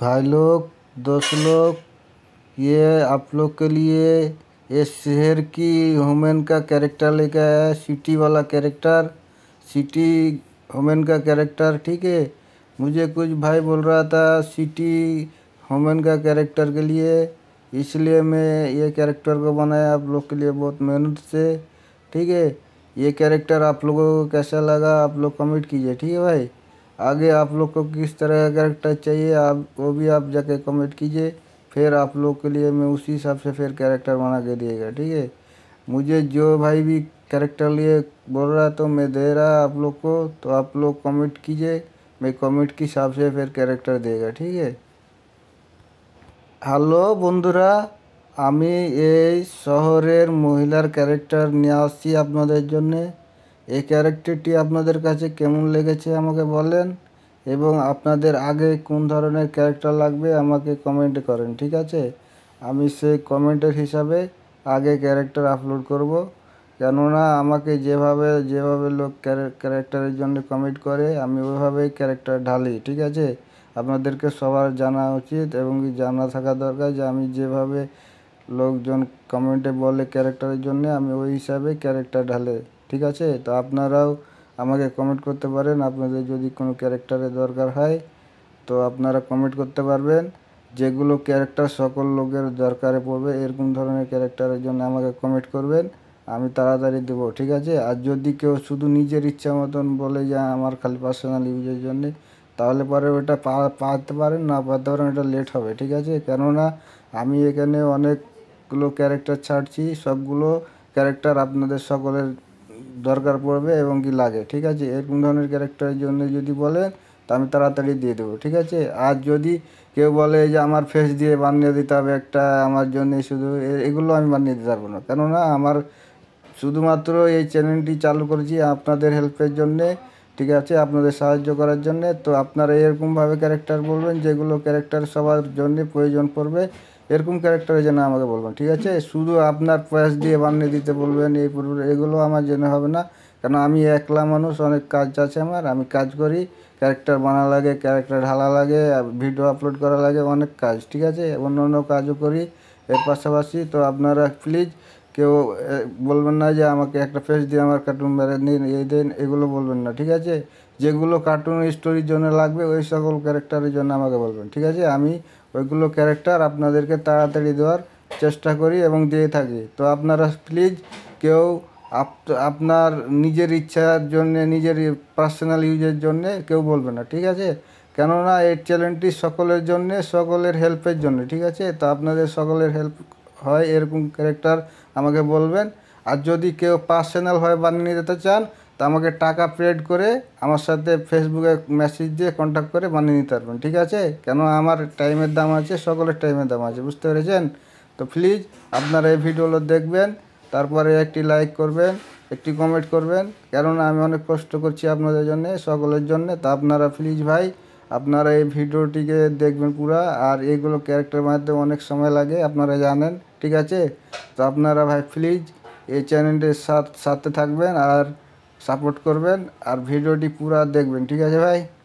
भाई लोग दोस्त लोग ये आप लोग के लिए ये शहर की वुमेन का कैरेक्टर लेके आया है सिटी वाला कैरेक्टर सिटी वुमेन का कैरेक्टर ठीक है मुझे कुछ भाई बोल रहा था सिटी वुमेन का कैरेक्टर के लिए इसलिए मैं ये कैरेक्टर को बनाया आप लोग के लिए बहुत मेहनत से ठीक है ये कैरेक्टर आप लोगों को कैसा लगा आप लोग कमेंट कीजिए ठीक है भाई आगे आप लोग को किस तरह का कैरेक्टर चाहिए आप वो भी आप जाके कमेंट कीजिए फिर आप लोग के लिए मैं उसी हिसाब से फिर कैरेक्टर बना के दिएगा ठीक है मुझे जो भाई भी कैरेक्टर लिए बोल रहा तो मैं दे रहा आप लोग को तो आप लोग कमेंट कीजिए मैं कमेंट के हिसाब से फिर कैरेक्टर देगा ठीक है हेलो बंधुरा हमें ये शहर महिला कैरेक्टर नहीं আসছি আপনাদের এই ক্যারেক্টারটি আপনাদের কাছে কেমন লেগেছে আমাকে বলেন এবং আপনাদের আগে কোন ধরনের ক্যারেক্টার লাগবে আমাকে কমেন্ট করেন ঠিক আছে আমি সেই কমেন্টের হিসাবে আগে ক্যারেক্টার আপলোড করব কেননা আমাকে যেভাবে যেভাবে লোক ক্যারেক্টারের জন্য কমেন্ট করে আমি ওইভাবেই ক্যারেক্টার ঢালি ঠিক আছে আপনাদেরকে সবার জানা উচিত এবং জানা থাকা দরকার যে আমি যেভাবে লোকজন কমেন্টে বলে ক্যারেক্টারের জন্য আমি ওই হিসাবে ক্যারেক্টার ঢালে ঠিক আছে তো আপনারাও আমাকে কমেন্ট করতে পারেন আপনাদের যদি কোনো ক্যারেক্টারের দরকার হয় তো আপনারা কমেন্ট করতে পারবেন যেগুলো ক্যারেক্টার সকল লোকের দরকারে পড়বে এরকম ধরনের ক্যারেক্টারের জন্য আমাকে কমেন্ট করবেন আমি তাড়াতাড়ি দেবো ঠিক আছে আর যদি কেউ শুধু নিজের ইচ্ছা মতন বলে যে আমার খালি পার্সোনাল ইউজের জন্যে তাহলে পরে ওটা পাতে পারেন না পাতে পারেন ওটা লেট হবে ঠিক আছে কেননা আমি এখানে অনেকগুলো ক্যারেক্টার ছাড়ছি সবগুলো ক্যারেক্টার আপনাদের সকলের দরকার পড়বে এবং কি লাগে ঠিক আছে এরকম ধরনের ক্যারেক্টারের জন্য যদি বলেন তা আমি তাড়াতাড়ি দিয়ে দেবো ঠিক আছে আর যদি কেউ বলে যে আমার ফেস দিয়ে বানিয়ে দিতে হবে একটা আমার জন্য শুধু এগুলো আমি বানিয়ে দিতে পারবো না কেননা আমার শুধুমাত্র এই চ্যানেলটি চালু করেছি আপনাদের হেল্পের জন্যে ঠিক আছে আপনাদের সাহায্য করার জন্যে তো আপনারা এরকমভাবে ক্যারেক্টার বলবেন যেগুলো ক্যারেক্টার সবার জন্যে প্রয়োজন পড়বে এরকম ক্যারেক্টারে যেন আমাকে বলবেন ঠিক আছে শুধু আপনার প্রয়াস দিয়ে বানিয়ে দিতে বলবেন এই এগুলো আমার জন্য হবে না কেন আমি একলা মানুষ অনেক কাজ আছে আমার আমি কাজ করি ক্যারেক্টার বানা লাগে ক্যারেক্টার ঢালা লাগে ভিডিও আপলোড করা লাগে অনেক কাজ ঠিক আছে অন্য অন্য কাজও করি এর পাশাপাশি তো আপনারা প্লিজ কেউ বলবেন না যে আমাকে একটা ফেস দিয়ে আমার কার্টুন নিন এই দিন এগুলো বলবেন না ঠিক আছে যেগুলো কার্টুন স্টোরির জন্য লাগবে ওই সকল ক্যারেক্টারের জন্য আমাকে বলবেন ঠিক আছে আমি ওইগুলো ক্যারেক্টার আপনাদেরকে তাড়াতাড়ি দেওয়ার চেষ্টা করি এবং দিয়ে থাকি তো আপনারা প্লিজ কেউ আপনার নিজের ইচ্ছার জন্যে নিজের পার্সোনাল ইউজের জন্যে কেউ বলবে না ঠিক আছে কেননা এই চ্যালেঞ্জটি সকলের জন্যে সকলের হেল্পের জন্য ঠিক আছে তো আপনাদের সকলের হেল্প হয় এরকম ক্যারেক্টার আমাকে বলবেন আর যদি কেউ পার্সোনাল হয় বানিয়ে নিতে চান তো আমাকে টাকা পেড করে আমার সাথে ফেসবুকে মেসেজ দিয়ে কন্ট্যাক্ট করে বানিয়ে নিতে পারবেন ঠিক আছে কেন আমার টাইমের দাম আছে সকলের টাইমের দাম আছে বুঝতে পেরেছেন তো প্লিজ আপনারা এই ভিডিওগুলো দেখবেন তারপরে একটি লাইক করবেন একটি কমেন্ট করবেন কেননা আমি অনেক কষ্ট করছি আপনাদের জন্য সকলের জন্য তা আপনারা প্লিজ ভাই আপনারা এই ভিডিওটিকে দেখবেন পুরা আর এইগুলো ক্যারেক্টার বানাতে অনেক সময় লাগে আপনারা জানেন ঠিক আছে তো আপনারা ভাই প্লিজ এই চ্যানেলটির সাথে থাকবেন আর সাপোর্ট করবেন আর ভিডিওটি পুরা দেখবেন ঠিক আছে ভাই